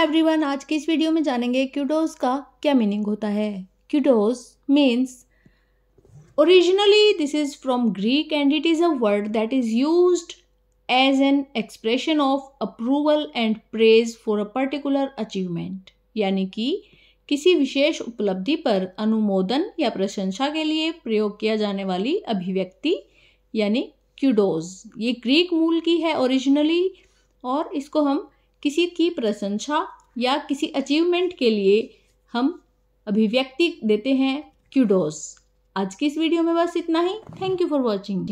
everyone आज के इस वीडियो में जानेंगे क्यूडोज का क्या मीनिंग होता है kudos means originally this is from Greek and it is a word that is used as an expression of approval and praise for a particular achievement यानी कि किसी विशेष उपलब्धि पर अनुमोदन या प्रशंसा के लिए प्रयोग किया जाने वाली अभिव्यक्ति यानी क्यूडोज ये ग्रीक मूल की है ओरिजिनली और इसको हम किसी की प्रशंसा या किसी अचीवमेंट के लिए हम अभिव्यक्ति देते हैं क्यूडोस आज की इस वीडियो में बस इतना ही थैंक यू फॉर वॉचिंग